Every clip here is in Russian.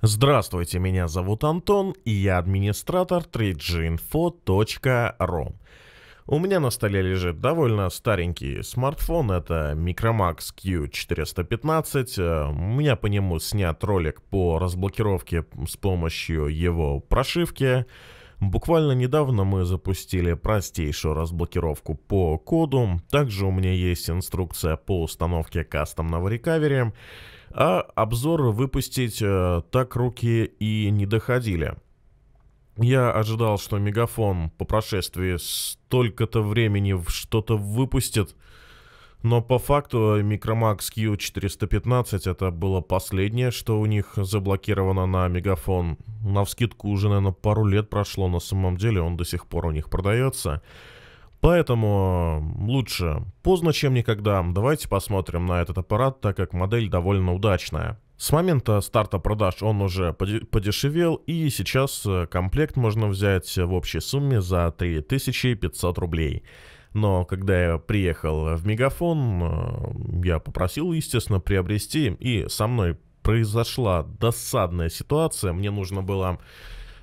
Здравствуйте, меня зовут Антон, и я администратор 3ginfo.ru. У меня на столе лежит довольно старенький смартфон, это Micromax Q415. Э, у меня по нему снят ролик по разблокировке с помощью его прошивки. Буквально недавно мы запустили простейшую разблокировку по коду. Также у меня есть инструкция по установке кастомного рекавери а обзор выпустить э, так руки и не доходили. Я ожидал, что Мегафон по прошествии столько-то времени что-то выпустит, но по факту Micromax Q415 это было последнее, что у них заблокировано на Мегафон. На Навскидку уже, наверное, пару лет прошло, на самом деле он до сих пор у них продается. Поэтому лучше поздно, чем никогда. Давайте посмотрим на этот аппарат, так как модель довольно удачная. С момента старта продаж он уже подешевел, и сейчас э, комплект можно взять в общей сумме за 3500 рублей. Но когда я приехал в Мегафон, э, я попросил, естественно, приобрести, и со мной произошла досадная ситуация. Мне нужно было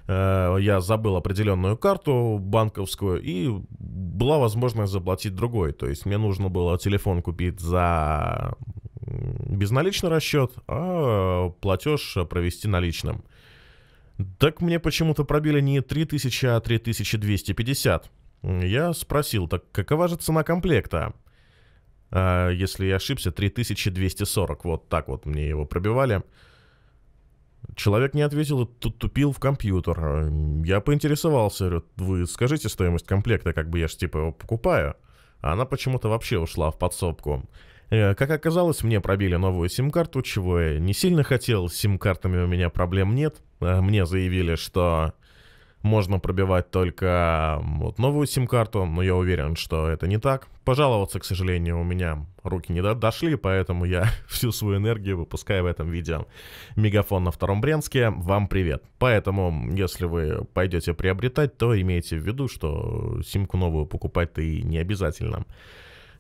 Э, я забыл определенную карту банковскую, и была возможность заплатить другой. То есть мне нужно было телефон купить за безналичный расчет, а платеж провести наличным. Так мне почему-то пробили не 3000, а 3250. Я спросил, так какова же цена комплекта? «Э, если я ошибся, 3240, вот так вот мне его пробивали. Человек не ответил и тут тупил в компьютер. Я поинтересовался, говорю, вы скажите стоимость комплекта, как бы я же типа его покупаю. А она почему-то вообще ушла в подсобку. Э, как оказалось, мне пробили новую сим-карту, чего я не сильно хотел. С сим-картами у меня проблем нет. Э, мне заявили, что можно пробивать только вот новую сим-карту, но я уверен, что это не так. Пожаловаться, к сожалению, у меня руки не дошли, поэтому я всю свою энергию выпускаю в этом видео. Мегафон на втором Брянске, вам привет. Поэтому, если вы пойдете приобретать, то имейте в виду, что симку новую покупать-то и не обязательно.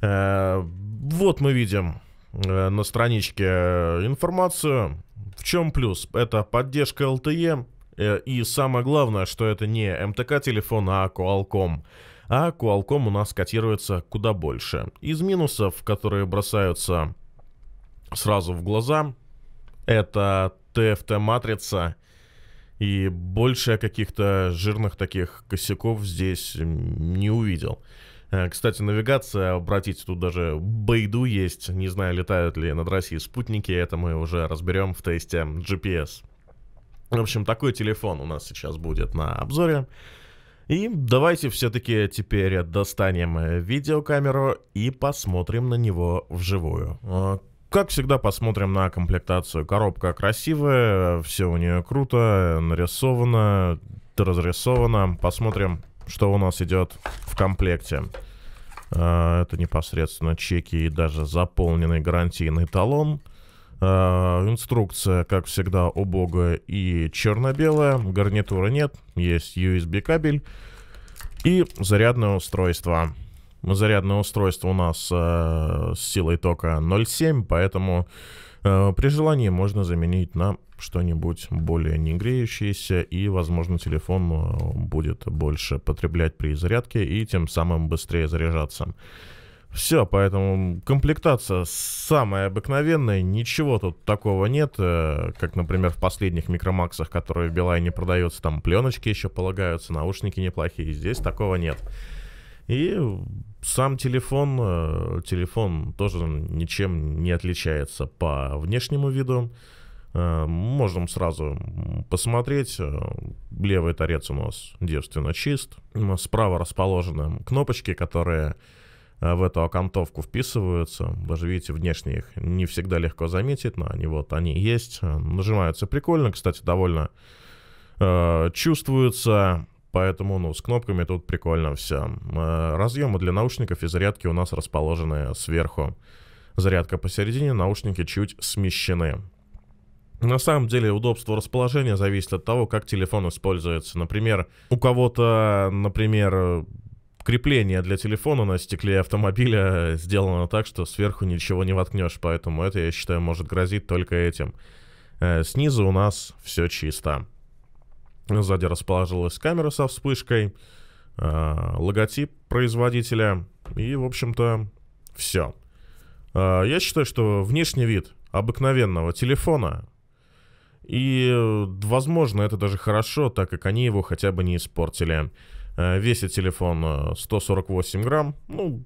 Э, вот мы видим э, на страничке э, информацию. В чем плюс? Это поддержка LTE, Э, и самое главное, что это не МТК-телефон, а Qualcomm. А Qualcomm у нас котируется куда больше. Из минусов, которые бросаются сразу в глаза, это TFT-матрица и больше каких-то жирных таких косяков здесь не увидел. Э, кстати, навигация, обратите, тут даже Байду есть. Не знаю, летают ли над Россией спутники, это мы уже разберем в тесте GPS. В общем, такой телефон у нас сейчас будет на обзоре. И давайте все-таки теперь достанем э, видеокамеру и посмотрим на него вживую. Э, как всегда, посмотрим на комплектацию. Коробка красивая, все у нее круто, нарисовано, разрисовано. Посмотрим, что у нас идет в комплекте. Э, это непосредственно чеки и даже заполненный гарантийный талон. Э, инструкция, как всегда, убогая и черно-белая. Гарнитура нет, есть USB кабель и зарядное устройство. Зарядное устройство у нас э, с силой тока 0,7, поэтому э, при желании можно заменить на что-нибудь более не греющееся, и, возможно, телефон э, будет больше потреблять при зарядке и тем самым быстрее заряжаться. Все, поэтому комплектация самая обыкновенная, ничего тут такого нет, э, как, например, в последних микромаксах, которые в Билайне продаются, там пленочки еще полагаются, наушники неплохие, здесь такого нет. И сам телефон, э, телефон тоже ничем не отличается по внешнему виду. Э, Можем сразу посмотреть. Левый торец у нас девственно чист. Справа расположены кнопочки, которые Э, в эту окантовку вписываются. Даже, видите, внешне их не всегда легко заметить, но они вот, они есть. Э, нажимаются прикольно, кстати, довольно э, чувствуются. Поэтому, ну, с кнопками тут прикольно все. Э, разъемы для наушников и зарядки у нас расположены сверху. Зарядка посередине, наушники чуть смещены. На самом деле удобство расположения зависит от того, как телефон используется. Например, у кого-то, например, крепление для телефона на стекле автомобиля сделано так, что сверху ничего не воткнешь, поэтому это, я считаю, может грозить только этим. Э, снизу у нас все чисто. Сзади расположилась камера со вспышкой, э, логотип производителя и, в общем-то, все. Э, я считаю, что внешний вид обыкновенного телефона и, возможно, это даже хорошо, так как они его хотя бы не испортили. Э, весит телефон 148 э, грамм. Ну,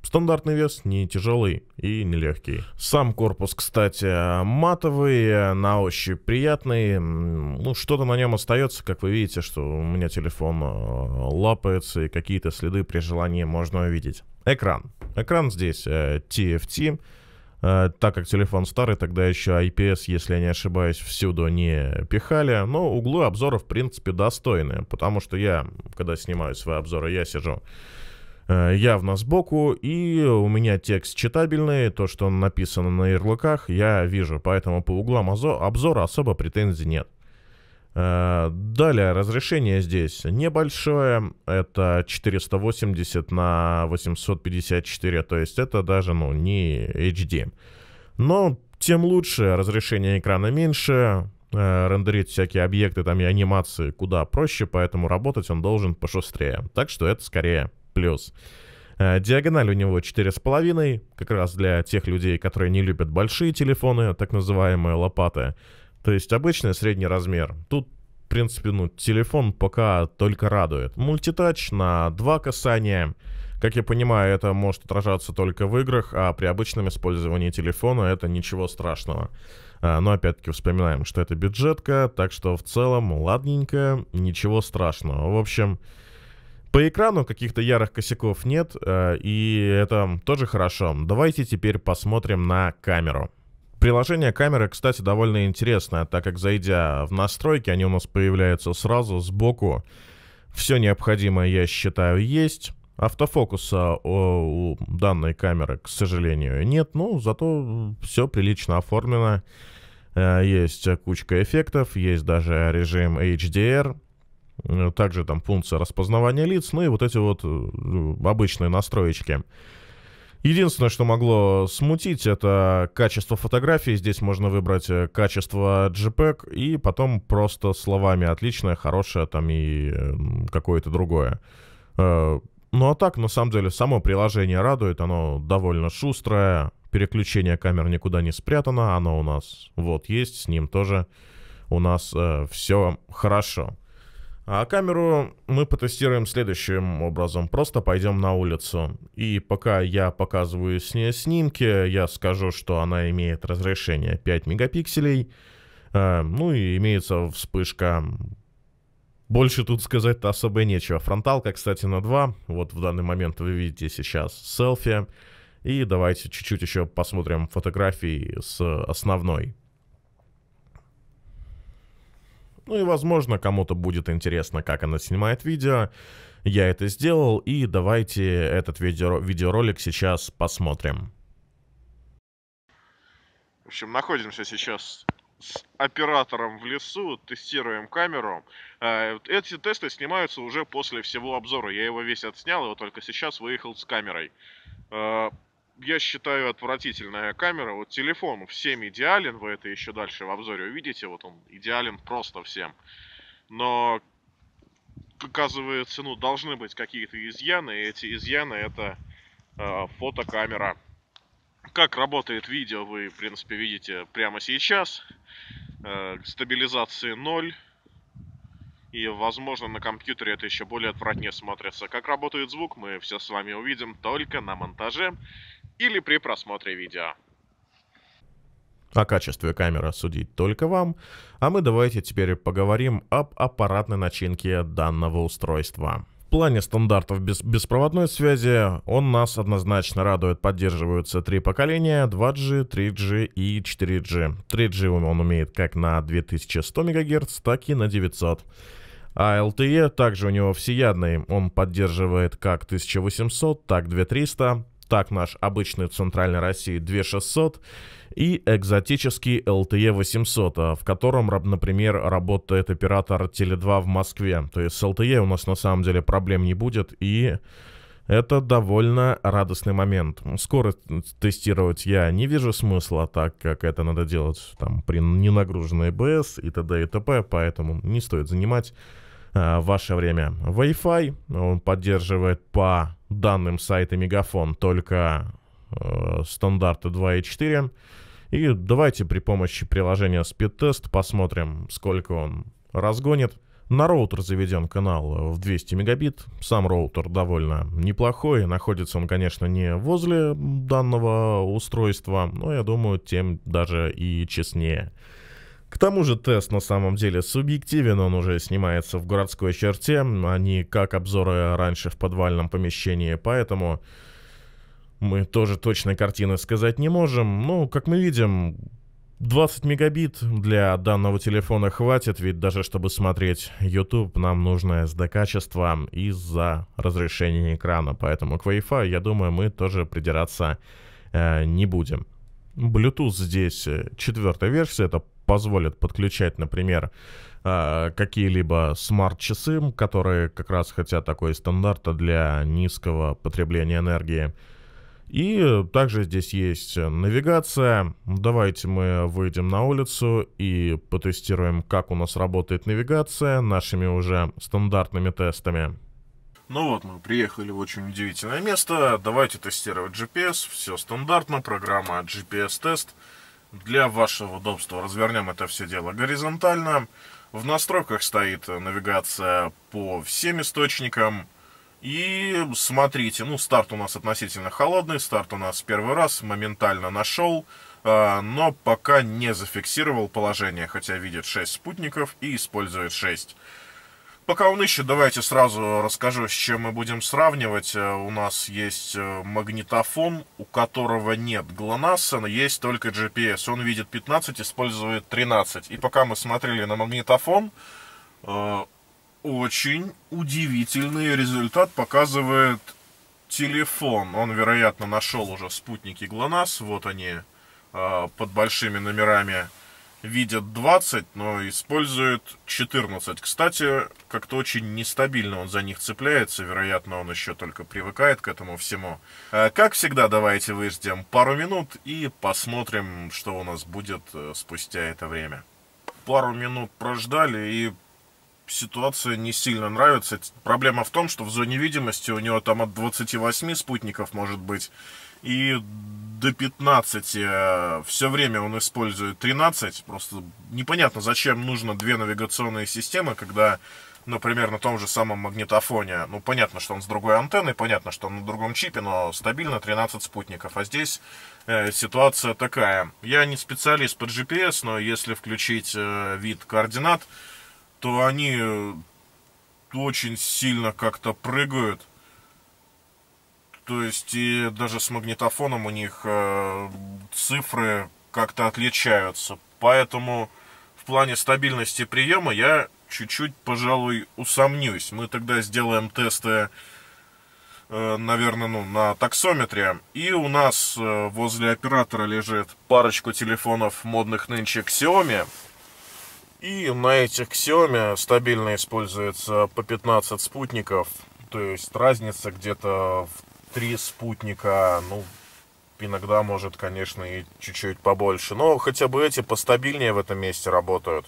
Стандартный вес, не тяжелый и не легкий. Сам корпус, кстати, э, матовый, на ощупь приятный. Ну, что-то на нем остается, как вы видите, что у меня телефон лапается, и какие-то следы при желании можно увидеть. Экран. Экран здесь TFT. Э, так как телефон старый, тогда еще IPS, если я не ошибаюсь, всюду не пихали. Но углы обзора, в принципе, достойные, потому что я, когда снимаю свои обзоры, я сижу э, явно сбоку, и у меня текст читабельный, то, что написано на ярлыках, я вижу, поэтому по углам обзора особо претензий нет. Э, далее, разрешение здесь небольшое, это 480 на 854, то есть это даже ну, не HD. Но тем лучше, разрешение экрана меньше, э, рендерить всякие объекты там и анимации куда проще, поэтому работать он должен пошустрее. Так что это скорее плюс. Э, диагональ у него 4,5, как раз для тех людей, которые не любят большие телефоны, так называемые лопаты. То есть обычный средний размер. Тут в принципе, ну, телефон пока только радует. Мультитач на два касания. Как я понимаю, это может отражаться только в играх, а при обычном использовании телефона это ничего страшного. А, но опять-таки вспоминаем, что это бюджетка, так что в целом ладненько, ничего страшного. В общем, по экрану каких-то ярых косяков нет, а, и это тоже хорошо. Давайте теперь посмотрим на камеру. Приложение камеры, кстати, довольно интересное, так как зайдя в настройки, они у нас появляются сразу сбоку. Все необходимое, я считаю, есть. Автофокуса у данной камеры, к сожалению, нет, но ну, зато все прилично оформлено. Э, есть кучка эффектов, есть даже режим HDR, э, также там функция распознавания лиц, ну и вот эти вот э, обычные настроечки. Единственное, что могло смутить, это качество фотографии. Здесь можно выбрать э, качество JPEG и потом просто словами «отличное», «хорошее» там и эм, какое-то другое. Э, ну а так, на самом деле, само приложение радует, оно довольно шустрое, переключение камер никуда не спрятано, оно у нас вот есть, с ним тоже у нас э, все хорошо. А камеру мы потестируем следующим образом. Просто пойдем на улицу. И пока я показываю с ней снимки, я скажу, что она имеет разрешение 5 мегапикселей. Э, ну и имеется вспышка. Больше тут сказать-то особо нечего. Фронталка, кстати, на 2. Вот в данный момент вы видите сейчас селфи. И давайте чуть-чуть еще посмотрим фотографии с основной. Ну и, возможно, кому-то будет интересно, как она снимает видео. Я это сделал, и давайте этот видео видеоролик сейчас посмотрим. В общем, находимся сейчас с оператором в лесу, тестируем камеру. Э, эти тесты снимаются уже после всего обзора. Я его весь отснял, его только сейчас выехал с камерой. Э, я считаю, отвратительная камера. Вот телефон всем идеален, вы это еще дальше в обзоре увидите, вот он идеален просто всем. Но, оказывается, ну, должны быть какие-то изъяны, и эти изъяны это э, фотокамера. Как работает видео, вы, в принципе, видите прямо сейчас. Э, стабилизации 0. И, возможно, на компьютере это еще более отвратнее смотрится. Как работает звук, мы все с вами увидим только на монтаже или при просмотре видео. О качестве камеры судить только вам, а мы давайте теперь поговорим об аппаратной начинке данного устройства. В плане стандартов без беспроводной связи он нас однозначно радует. Поддерживаются три поколения 2G, 3G и 4G. 3G он умеет как на 2100 МГц, так и на 900 а LTE также у него всеядный. Он поддерживает как 1800, так 2300 так наш обычный в Центральной России 2600 и экзотический LTE 800, а, в котором, например, работает оператор Теле2 в Москве. То есть с LTE у нас на самом деле проблем не будет и это довольно радостный момент. Скорость тестировать я не вижу смысла, так как это надо делать там при ненагруженной БС и т.д. и т.п., поэтому не стоит занимать Э, ваше время. Wi-Fi он поддерживает по данным сайта Мегафон только э, стандарты 2.4. И давайте при помощи приложения SpeedTest посмотрим, сколько он разгонит. На роутер заведен канал в 200 мегабит. Сам роутер довольно неплохой. Находится он, конечно, не возле данного устройства, но я думаю, тем даже и честнее. К тому же тест на самом деле субъективен, он уже снимается в городской черте, а не как обзоры раньше в подвальном помещении, поэтому мы тоже точной картины сказать не можем. Ну, как мы видим, 20 мегабит для данного телефона хватит, ведь даже чтобы смотреть YouTube, нам нужно SD-качество из-за разрешения экрана, поэтому к Wi-Fi, я думаю, мы тоже придираться э, не будем. Bluetooth здесь э, четвертая версия, это позволят подключать, например, э, какие-либо смарт-часы, которые как раз хотят такой стандарта для низкого потребления энергии. И также здесь есть навигация. Давайте мы выйдем на улицу и потестируем, как у нас работает навигация нашими уже стандартными тестами. Ну вот, мы приехали в очень удивительное место. Давайте тестировать GPS. Все стандартно. Программа GPS-тест. Для вашего удобства развернем это все дело горизонтально. В настройках стоит навигация по всем источникам. И смотрите, ну старт у нас относительно холодный, старт у нас первый раз, моментально нашел, а, но пока не зафиксировал положение, хотя видит 6 спутников и использует 6. Пока он ищет, давайте сразу расскажу, с чем мы будем сравнивать. Э, у нас есть э, магнитофон, у которого нет GLONASS, есть только GPS. Он видит 15, использует 13. И пока мы смотрели на магнитофон, э, очень удивительный результат показывает телефон. Он, вероятно, нашел уже спутники Глонасс, Вот они под большими номерами видят 20, но использует 14. Кстати, как-то очень нестабильно он за них цепляется. Вероятно, он еще только привыкает к этому всему. Э, как всегда, давайте выждем пару минут и посмотрим, что у нас будет э, спустя это время. Пару минут прождали и ситуация не сильно нравится. Проблема в том, что в зоне видимости у него там от 28 спутников может быть и до 15. Все время он использует 13. Просто непонятно, зачем нужно две навигационные системы, когда, например, на том же самом магнитофоне, ну, понятно, что он с другой антенной, понятно, что он на другом чипе, но стабильно 13 спутников. А здесь э, ситуация такая. Я не специалист по GPS, но если включить э, вид координат, то они э, очень сильно как-то прыгают. То есть и даже с магнитофоном у них э, цифры как-то отличаются. Поэтому в плане стабильности приема я чуть-чуть, пожалуй, усомнюсь. Мы тогда сделаем тесты, э, наверное, ну, на таксометре. И у нас э, возле оператора лежит парочку телефонов модных нынче Xiaomi. И на этих Xiaomi стабильно используется по 15 спутников. То есть разница где-то в 3 спутника, ну, иногда может, конечно, и чуть-чуть побольше. Но хотя бы эти постабильнее в этом месте работают.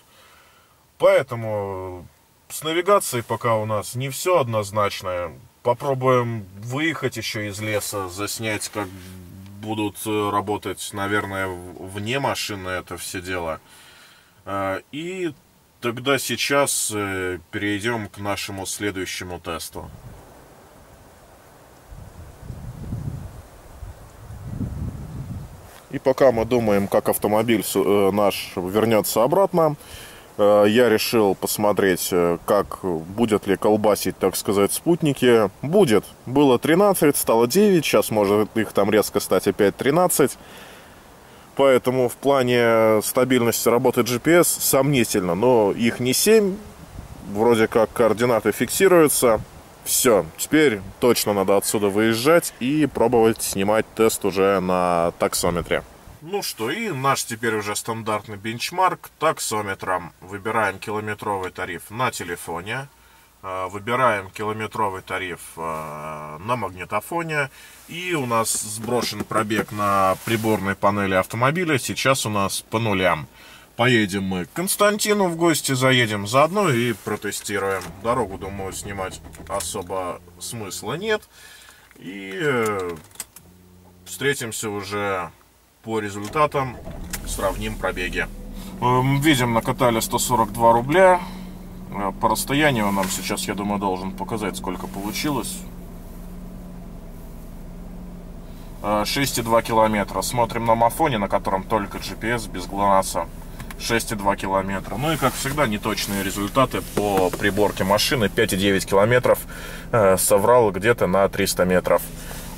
Поэтому с навигацией пока у нас не все однозначное. Попробуем выехать еще из леса, заснять, как будут э, работать, наверное, вне машины это все дело. А, и тогда сейчас э, перейдем к нашему следующему тесту. И пока мы думаем, как автомобиль э, наш вернется обратно, э, я решил посмотреть, как будет ли колбасить, так сказать, спутники. Будет. Было 13, стало 9, сейчас может их там резко стать опять 13 поэтому в плане стабильности работы GPS сомнительно, но их не 7, вроде как координаты фиксируются. Все, теперь точно надо отсюда выезжать и пробовать снимать тест уже на таксометре. Ну что, и наш теперь уже стандартный бенчмарк таксометром. Выбираем километровый тариф на телефоне. А, выбираем километровый тариф а, на магнитофоне. И у нас сброшен пробег на приборной панели автомобиля. Сейчас у нас по нулям. Поедем мы к Константину в гости, заедем заодно и протестируем. Дорогу, думаю, снимать особо смысла нет. И э, встретимся уже по результатам, сравним пробеги. Эм, видим, накатали 142 рубля. Э, по расстоянию он нам сейчас, я думаю, должен показать, сколько получилось. 6,2 э, километра. Смотрим на мафоне, на котором только GPS без глаза. 6,2 километра. Ну и, как всегда, неточные результаты по приборке машины. 5,9 километров э, соврал где-то на 300 метров.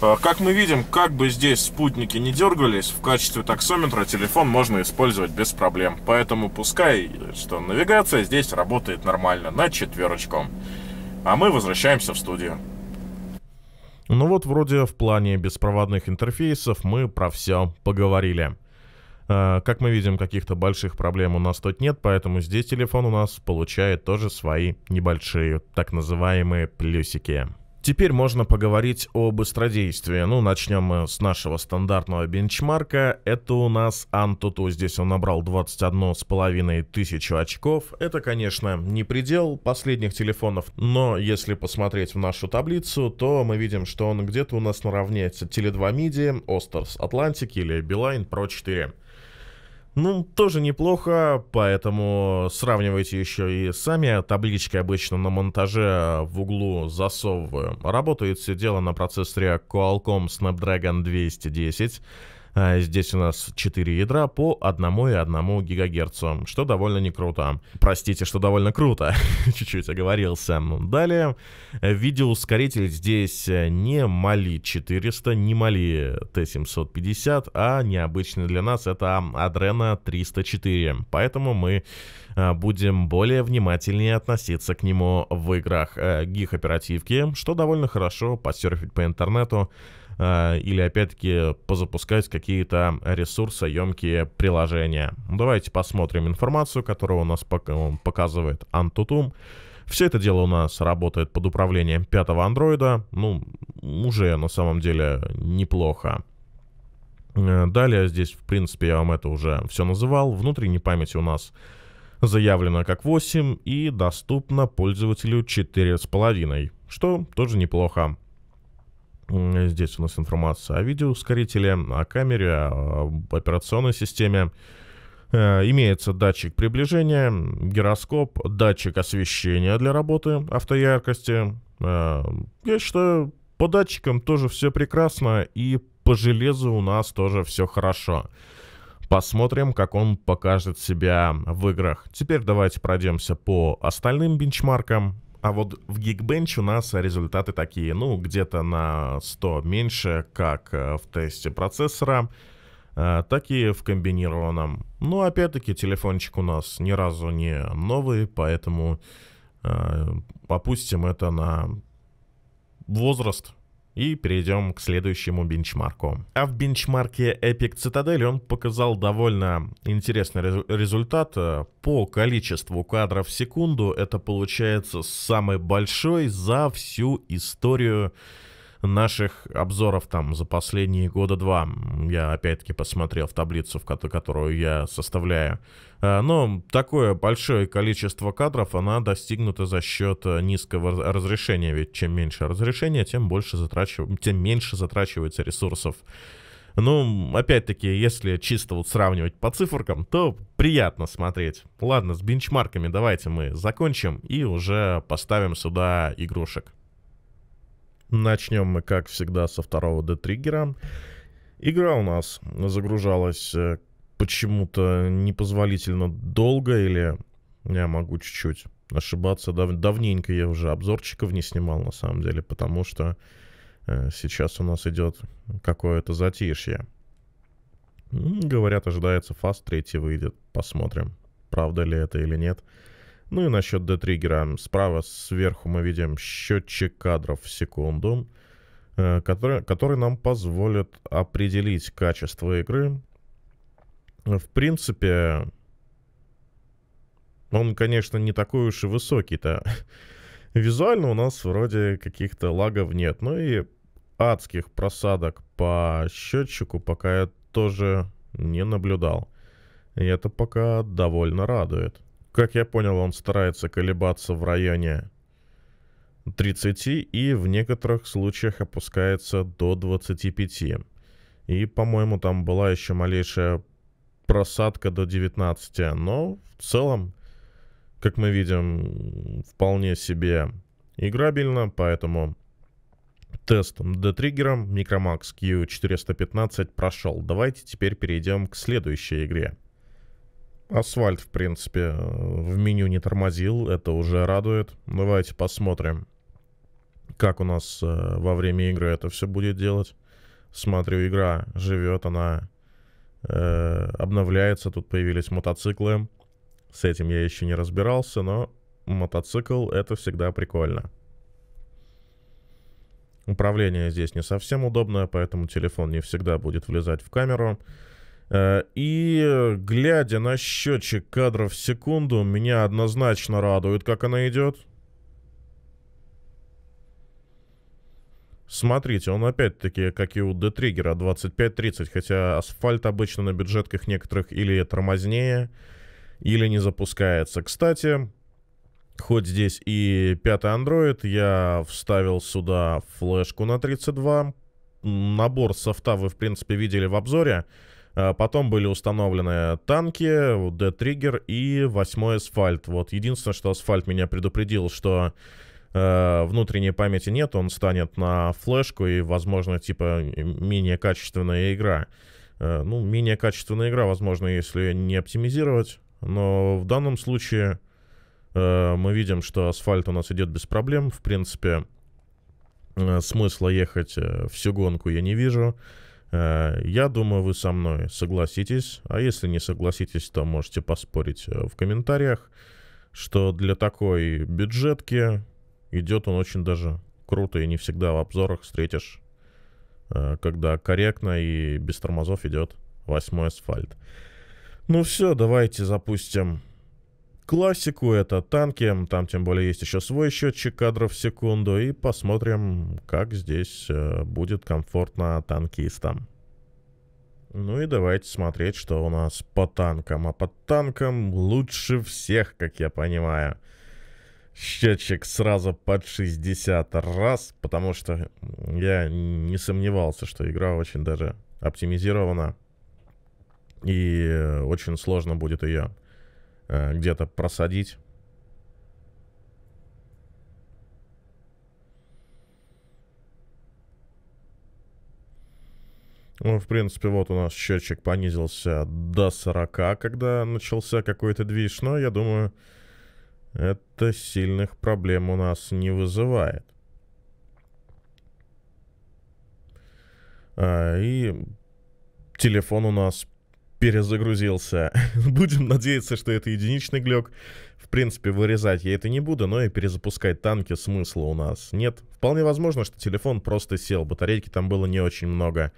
Э, как мы видим, как бы здесь спутники не дергались, в качестве таксометра телефон можно использовать без проблем. Поэтому пускай, что навигация здесь работает нормально, на четверочку. А мы возвращаемся в студию. Ну вот вроде в плане беспроводных интерфейсов мы про все поговорили. Э, как мы видим, каких-то больших проблем у нас тут нет, поэтому здесь телефон у нас получает тоже свои небольшие так называемые плюсики. Теперь можно поговорить об быстродействии. Ну, начнем мы с нашего стандартного бенчмарка. Это у нас Антуту. Здесь он набрал 21 с половиной тысячу очков. Это, конечно, не предел последних телефонов, но если посмотреть в нашу таблицу, то мы видим, что он где-то у нас наравне с Теле2 Миди, Остерс Атлантик или Билайн Про 4. Ну, тоже неплохо, поэтому сравнивайте еще и сами. Таблички обычно на монтаже а, в углу засовываю. Работает все дело на процессоре Qualcomm Snapdragon 210. Э, здесь у нас 4 ядра по и 1,1 ГГц, что довольно не круто. Простите, что довольно круто, чуть-чуть оговорился. Далее, видеоускоритель здесь э, не Mali 400, не Mali T750, а необычный для нас это Adreno 304. Поэтому мы э, будем более внимательнее относиться к нему в играх. Гиг оперативки, что довольно хорошо, посерфить по интернету, Э, или опять-таки позапускать какие-то ресурсоемкие приложения. Ну, давайте посмотрим информацию, которую у нас показывает Antutu. Все это дело у нас работает под управлением пятого андроида. Ну, уже на самом деле неплохо. Э, далее здесь, в принципе, я вам это уже все называл. Внутренней памяти у нас заявлено как 8 и доступно пользователю 4,5, что тоже неплохо. Здесь у нас информация о видеоускорителе, о камере, об операционной системе. Э, имеется датчик приближения, гироскоп, датчик освещения для работы автояркости. Э, я считаю, по датчикам тоже все прекрасно, и по железу у нас тоже все хорошо. Посмотрим, как он покажет себя в играх. Теперь давайте пройдемся по остальным бенчмаркам. А вот в Geekbench у нас результаты такие, ну, где-то на 100 меньше, как э, в тесте процессора, э, так и в комбинированном. Но ну, опять-таки телефончик у нас ни разу не новый, поэтому э, это на возраст и перейдем к следующему бенчмарку. А в бенчмарке Epic Citadel он показал довольно интересный рез результат. Э, по количеству кадров в секунду это получается самый большой за всю историю наших обзоров там за последние года два. Я опять-таки посмотрел в таблицу, в которую я составляю. Э, но такое большое количество кадров, она достигнута за счет э, низкого разрешения. Ведь чем меньше разрешения, тем, больше затрачив... тем меньше затрачивается ресурсов. Ну, опять-таки, если чисто вот сравнивать по циферкам, то приятно смотреть. Ладно, с бенчмарками давайте мы закончим и уже поставим сюда игрушек. Начнем мы, как всегда, со второго D-триггера. Игра у нас загружалась э, почему-то непозволительно долго, или я могу чуть-чуть ошибаться. Дав давненько я уже обзорчиков не снимал, на самом деле, потому что э, сейчас у нас идет какое-то затишье. Говорят, ожидается фаст 3 выйдет. Посмотрим, правда ли это или нет. Ну и насчет D-триггера. Справа сверху мы видим счетчик кадров в секунду, э, который, который нам позволит определить качество игры. В принципе, он, конечно, не такой уж и высокий-то. Визуально у нас вроде каких-то лагов нет. Ну и адских просадок по счетчику пока я тоже не наблюдал. И это пока довольно радует. Как я понял, он старается колебаться в районе 30 и в некоторых случаях опускается до 25. И, по-моему, там была еще малейшая просадка до 19, но в целом, как мы видим, вполне себе играбельно, поэтому тест до триггером Micromax Q415 прошел. Давайте теперь перейдем к следующей игре. Асфальт, в принципе, э, в меню не тормозил, это уже радует. Давайте посмотрим, как у нас э, во время игры это все будет делать. Смотрю, игра живет, она э, обновляется. Тут появились мотоциклы. С этим я еще не разбирался, но мотоцикл это всегда прикольно. Управление здесь не совсем удобное, поэтому телефон не всегда будет влезать в камеру. Э, и глядя на счетчик кадров в секунду, меня однозначно радует, как она идет. Смотрите, он опять-таки, как и у D-триггера, а 25-30, хотя асфальт обычно на бюджетках некоторых или тормознее, или не запускается. Кстати, хоть здесь и пятый Android, я вставил сюда флешку на 32. Набор софта вы, в принципе, видели в обзоре. Э, потом были установлены танки, Д-триггер и восьмой асфальт. Вот единственное, что асфальт меня предупредил, что э, внутренней памяти нет, он станет на флешку и, возможно, типа менее качественная игра. Э, ну, менее качественная игра, возможно, если не оптимизировать. Но в данном случае э, мы видим, что асфальт у нас идет без проблем. В принципе, э, смысла ехать э, всю гонку я не вижу. Э, я думаю, вы со мной согласитесь, а если не согласитесь, то можете поспорить э, в комментариях, что для такой бюджетки идет он очень даже круто, и не всегда в обзорах встретишь, э, когда корректно и без тормозов идет восьмой асфальт. Ну все, давайте запустим классику, это танки, там тем более есть еще свой счетчик кадров в секунду, и посмотрим, как здесь э, будет комфортно танкистам. Ну и давайте смотреть, что у нас по танкам. А по танкам лучше всех, как я понимаю. Счетчик сразу под 60 раз, потому что я не сомневался, что игра очень даже оптимизирована. И э, очень сложно будет ее э, где-то просадить. Ну, в принципе, вот у нас счетчик понизился до 40, когда начался какой-то движ, но я думаю, это сильных проблем у нас не вызывает. А, и телефон у нас перезагрузился. Будем надеяться, что это единичный глюк. В принципе, вырезать я это не буду, но и перезапускать танки смысла у нас нет. Вполне возможно, что телефон просто сел, батарейки там было не очень много.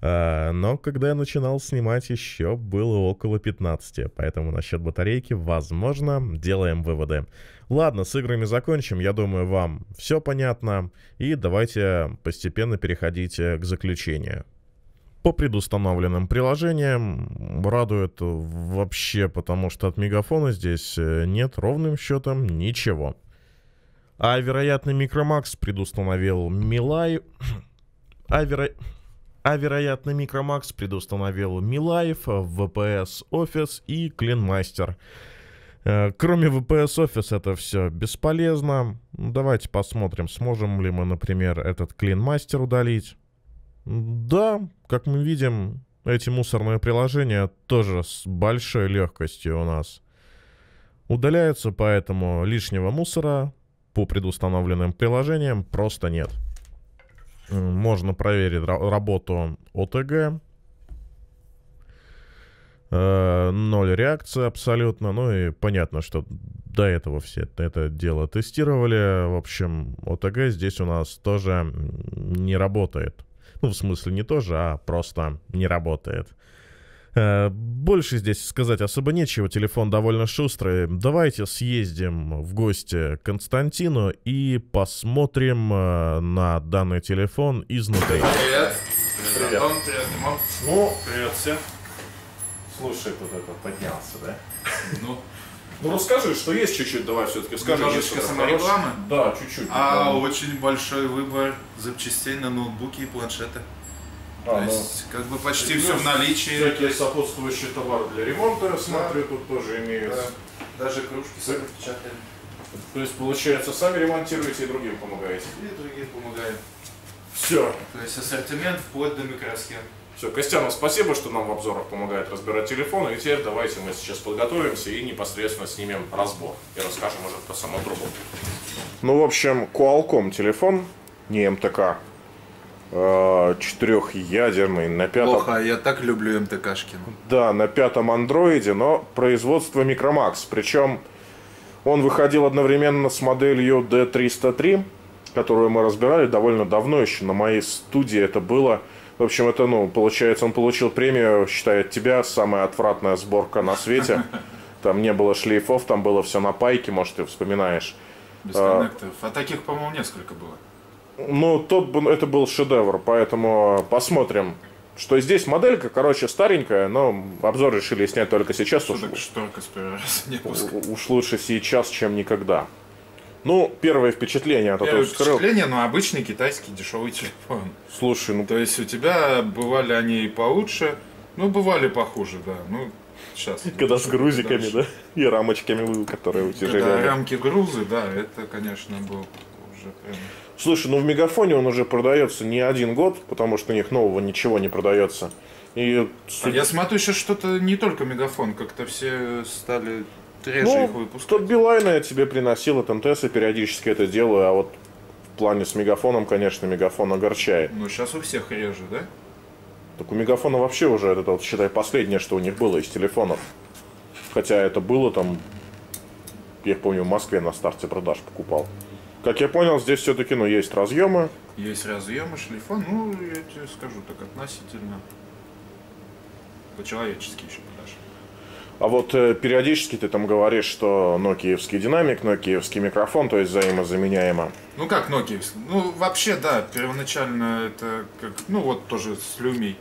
А, но когда я начинал снимать, еще было около 15, поэтому насчет батарейки, возможно, делаем выводы. Ладно, с играми закончим, я думаю, вам все понятно. И давайте постепенно переходить э, к заключению по предустановленным приложениям. Радует вообще, потому что от мегафона здесь э, нет ровным счетом ничего. А вероятно, Микромакс предустановил Милай... А, веро... а вероятно, Микромакс предустановил Милаев, э, VPS Office и Клинмастер. Э, кроме VPS Office это все бесполезно. Давайте посмотрим, сможем ли мы, например, этот Клинмастер удалить. Да, как мы видим, эти мусорные приложения тоже с большой легкостью у нас удаляются, поэтому лишнего мусора по предустановленным приложениям просто нет. Можно проверить работу ОТГ. Э, ноль реакции абсолютно. Ну и понятно, что до этого все это дело тестировали. В общем, ОТГ здесь у нас тоже не работает. Ну, в смысле, не тоже, а просто не работает. Э, больше здесь сказать особо нечего, телефон довольно шустрый. Давайте съездим в гости к Константину и посмотрим э, на данный телефон изнутри. Привет. Привет. Привет, привет Димон. Ну, привет всем. Слушай, тут это поднялся, да? Ну. Ну расскажи, что есть чуть-чуть, давай все-таки скажи. Немножечко саморекламы? Да, чуть-чуть. А ну, очень большой выбор запчастей на ноутбуки и планшеты. А, То да. Ну, есть, как бы почти ну, все в наличии. Всякие сопутствующие товары для ремонта, я смотрю, да. тут тоже имеются. Да. Даже кружки сами печатаем. То есть, получается, сами ремонтируете и другим помогаете? И другим помогаем. Все. То есть, ассортимент вплоть до микросхем. Все, Костян, спасибо, что нам в обзорах помогает разбирать телефон. И теперь давайте мы сейчас подготовимся и непосредственно снимем разбор. И расскажем уже про саму трубу. Ну, в общем, Qualcomm телефон, не МТК, э, четырехъядерный на пятом... Плохо, я так люблю МТКшки. Да, на пятом андроиде, но производство Micromax. Причем он выходил одновременно с моделью D303, которую мы разбирали довольно давно еще. На моей студии это было в общем, это, ну, получается, он получил премию, считает тебя, самая отвратная сборка на свете. Там не было шлейфов, там было все на пайке, может, ты вспоминаешь. Без а, коннектов. А таких, по-моему, несколько было. Ну, тот это был шедевр, поэтому посмотрим. Что здесь моделька, короче, старенькая, но обзор решили снять только сейчас. Что уж, так шторка с не уж лучше сейчас, чем никогда. Ну, первое впечатление, а то первое впечатление, но ну, обычный китайский дешевый телефон. Слушай, ну... То есть у тебя бывали они и получше, ну, бывали похуже, да. Ну, сейчас. Когда с грузиками, дальше. да? И рамочками, которые утяжеляли. Когда рамки грузы, да, это, конечно, был уже прям... Слушай, ну в Мегафоне он уже продается не один год, потому что у них нового ничего не продается. И... А я смотрю, сейчас что-то не только Мегафон, как-то все стали ты реже ну, их выпускать. Тот Билайна я тебе приносил, там Тесса периодически это делаю, а вот в плане с мегафоном, конечно, мегафон огорчает. Ну, сейчас у всех реже, да? Так у мегафона вообще уже это, вот, считай, последнее, что у них было из телефонов. Хотя это было там, я помню, в Москве на старте продаж покупал. Как я понял, здесь все-таки, ну, есть разъемы. Есть разъемы, шлифон, ну, я тебе скажу так, относительно. По-человечески еще а вот э, периодически ты там говоришь, что нокиевский динамик, нокиевский микрофон, то есть взаимозаменяемо. Ну как нокиевский? Ну вообще, да, первоначально это как, ну вот тоже с Люми.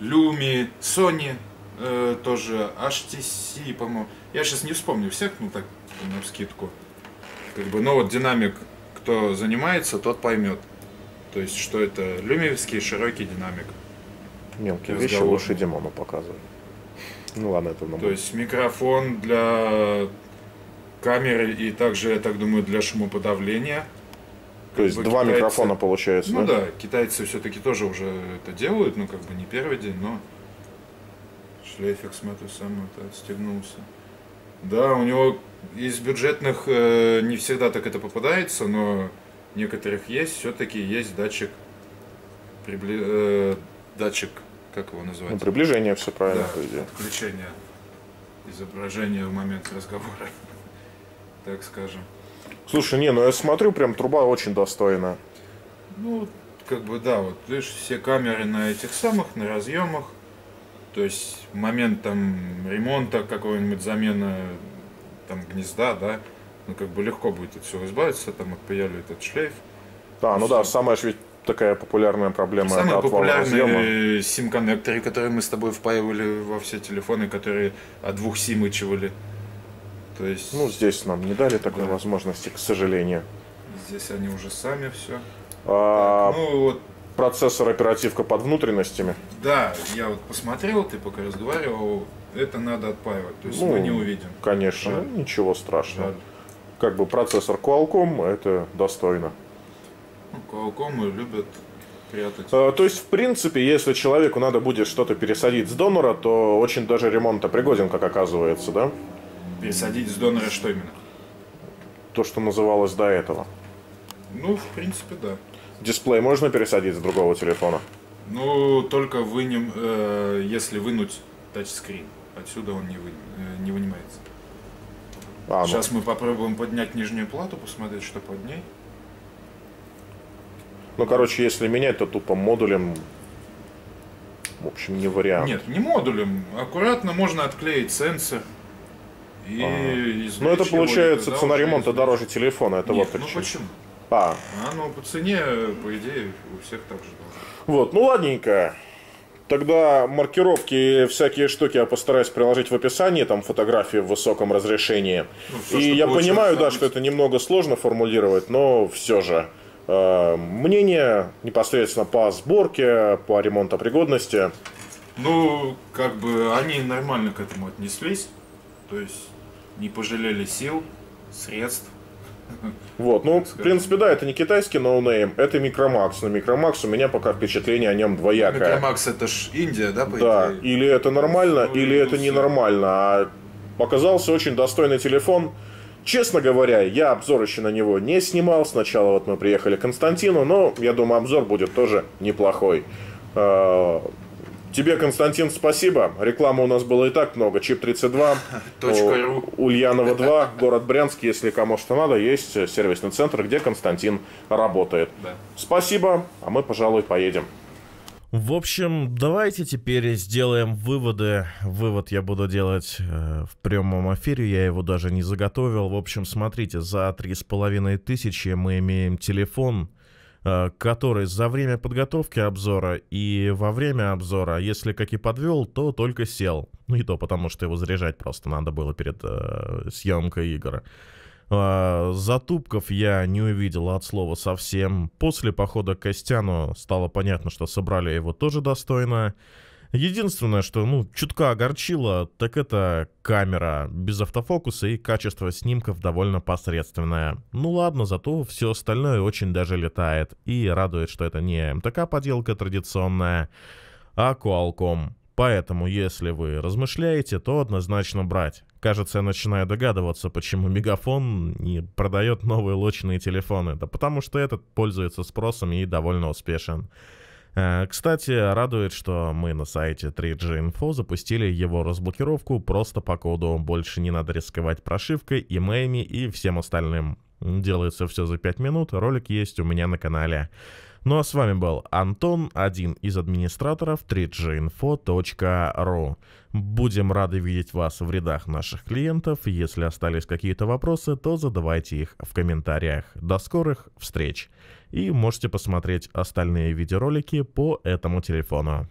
Люми, Sony, э, тоже HTC, по-моему. Я сейчас не вспомню всех, ну так, на скидку. Как бы, ну вот динамик, кто занимается, тот поймет. То есть, что это люмиевский широкий динамик. Мелкие вещи лучше Димону показывают. Ну ладно, это нам. То есть микрофон для камеры и также, я так думаю, для шумоподавления. То есть как бы два китайцы... микрофона получается, ну, да? да, китайцы все-таки тоже уже это делают, ну как бы не первый день, но шлейфик, смотрю, сам это отстегнулся. Да, у него из бюджетных э, не всегда так это попадается, но некоторых есть, все-таки есть датчик, прибли... э, датчик как его называть? Ну, приближение, все правильно. Да, отключение изображения в момент разговора, так скажем. Слушай, не, ну я смотрю, прям труба очень достойная. Ну, как бы да, вот видишь, все камеры на этих самых, на разъемах. То есть момент там ремонта какого нибудь замена там гнезда, да, ну как бы легко будет от всего избавиться, там отпаяли этот шлейф. Да, ну все. да, самое же ведь такая популярная проблема. Самые это популярные сим-коннекторы, которые мы с тобой впаивали во все телефоны, которые от двух симычивали. То есть... Ну, здесь нам не дали такой да. возможности, к сожалению. Здесь они уже сами все. А... Так, ну, вот процессор оперативка под внутренностями. Да, я вот посмотрел, ты пока разговаривал, это надо отпаивать, то есть ну, мы не увидим. Конечно, да. ничего страшного. Да. Как бы процессор Qualcomm, это достойно. Каукомы любят прятать. Э, то есть, в принципе, если человеку надо будет что-то пересадить с донора, то очень даже ремонта пригоден, как оказывается, да? Пересадить с донора что именно? То, что называлось до этого. Ну, в принципе, да. Дисплей можно пересадить с другого телефона? Ну, только вынем, э, если вынуть тачскрин. Отсюда он не, вы, э, не вынимается. А, ну. Сейчас мы попробуем поднять нижнюю плату, посмотреть, что под ней. Ну, короче, если менять, то тупо модулем в общем, не вариант. Нет, не модулем. Аккуратно можно отклеить сенсор. И а. Ну это получается цена ремонта есть... дороже телефона, это Нет, вот Ну почему? А. а, ну по цене, по идее, у всех так же должно. Вот, ну ладненько. Тогда маркировки, всякие штуки я постараюсь приложить в описании, там фотографии в высоком разрешении. Ну, все, и я понимаю, да, что это немного сложно формулировать, но все же. Э, мнение непосредственно по сборке, по ремонтопригодности? Ну, как бы они нормально к этому отнеслись, то есть не пожалели сил, средств. Вот, ну, в принципе, да, это не китайский ноунейм, это Микромакс. Но Микромакс у меня пока впечатление о нем двоякое. Микромакс это ж Индия, да, по Да, идее? или это нормально, ну, или это ну ненормально. А Показался очень достойный телефон – Честно говоря, я обзор еще на него не снимал. Сначала вот мы приехали к Константину, но я думаю, обзор будет тоже неплохой. А, тебе, Константин, спасибо. Рекламы у нас было и так много. Чип 32, Ульянова 2, город Брянск, если кому что надо, есть сервисный центр, где Константин работает. Спасибо, а мы, пожалуй, поедем. В общем, давайте теперь сделаем выводы. Вывод я буду делать э, в прямом эфире, я его даже не заготовил. В общем, смотрите, за половиной тысячи мы имеем телефон, э, который за время подготовки обзора и во время обзора, если как и подвел, то только сел. Ну и то потому, что его заряжать просто надо было перед э, съемкой игры. А, затупков я не увидел от слова совсем. После похода к Костяну стало понятно, что собрали его тоже достойно. Единственное, что, ну, чутка огорчило, так это камера без автофокуса и качество снимков довольно посредственное. Ну ладно, зато все остальное очень даже летает. И радует, что это не МТК-поделка традиционная, а Qualcomm. Поэтому, если вы размышляете, то однозначно брать. Кажется, я начинаю догадываться, почему Мегафон не продает новые лочные телефоны. Да потому что этот пользуется спросом и довольно успешен. Э, кстати, радует, что мы на сайте 3G Info запустили его разблокировку просто по коду. Больше не надо рисковать прошивкой, имеями и всем остальным. Делается все за 5 минут, ролик есть у меня на канале. Ну а с вами был Антон, один из администраторов 3ginfo.ru. Будем рады видеть вас в рядах наших клиентов. Если остались какие-то вопросы, то задавайте их в комментариях. До скорых встреч! И можете посмотреть остальные видеоролики по этому телефону.